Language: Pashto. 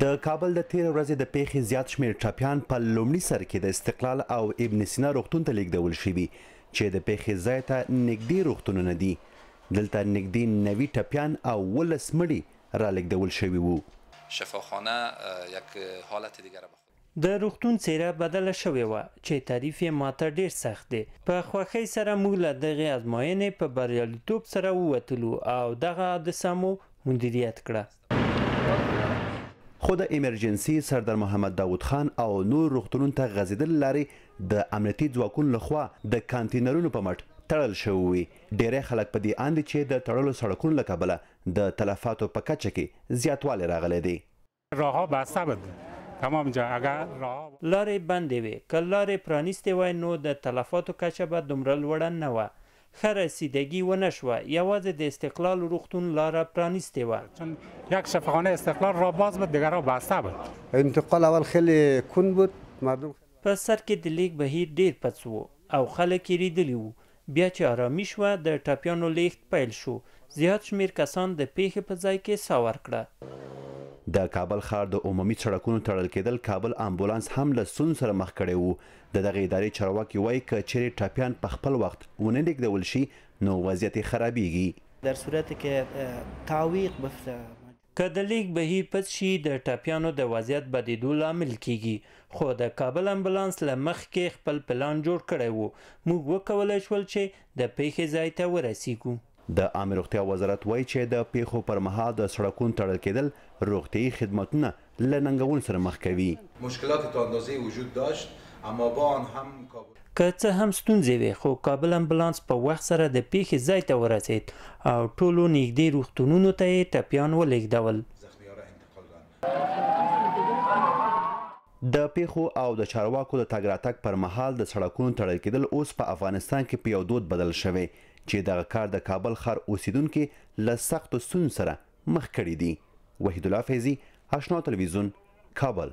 د کابل د تیر ورځې د پیښې زیات شمیر ټپیان په لومړي سر کې د استقلال او ابن سینا روغتون ته لیږدول شوي چې د پیښې ځای ته نږدې روغتونونه دي دلته نږدې نوي ټپیان او ولس مړي را لیږدول شوي وو شفاخانه یک حالت دیگر د روغتون څیره بدله شوې وه چې تعریف یې ماته ډیر سخت دی په خوښۍ سره موږ له دغې ازموینې په بریالیتوب سره ووتلو او دغه حادثه مو مدیریت کړه خود ایمرجنسي سردار محمد داوود خان او نور روغتونونو ته غځېدل لارې د امنیتي ځواکونو لخوا د کانتینرونو په مټ تړل شوی ډیری خلک په دې اند چې د تړلو سړکونو له کبله د تلفاتو په کچه کې زیاتوالی راغلی دی راهها بسته بود تمام جا اگر راه لارې بندې وي که لارې پرانیستې وای نو د تلفاتو کچه به دومره لوړه نه وه ښه رسیدګي ونه شوه یوازې د استقلال روغتون لاره پرانیستې وه یک شفاخانه استقلال را باز بود دیگرها بسته بود انتقال اول خیلی کند بود مردم په سر کې د لیک بهیر ډیر پڅ و او خلک یې ریدلی وو بیا چې آرامي شوه د ټاپیانو لیږد پیل شو زیات شمیر کسان د پیښې په ځای کې سا ورکړه د کابل ښار د عمومي سړکونو تړل کېدل کابل امبولانس هم له سون سره مخ کړی وو د دغه ادارې چارواکي وایي که چیرې ټاپیان په خپل وخت ونه لېږدول شي نو وضعیت خرابیږي در صورت کې تعویق بفته که د لیک بهیر پټ شي د ټاپیانو د وضعیت بدیدو لامل کیږي خو د کابل امبولانس له مخکې خپل پلان جوړ کړی وو موږ وکولای شول چې د پیښې ځای ته ورسیږو د عامه روغتیا وزارت وایي چې د پیښو پر مهال د سړکونو تړل کېدل روغتیایی خدمتونه له ننګون سره مخ کوي مشکلات تا اندازې وجود داشت اما با آن هم که څه هم ستونزې وي خو کابل امبولانس په وخت سره د پیښې ځای ته ورسید او ټولو نږدې روغتونونو ته یې ټپیان ولېږدول د پیښو او د چارواکو د تګ راتګ پر مهال د سړکونو تړل کېدل اوس په افغانستان کې په یو دود بدل شوی چې دغه کار د کابل ښار اوسیدونکو له سختو ستونزو سره مخ کړي دي وحید الله فیضی آشنا تلویزیون کابل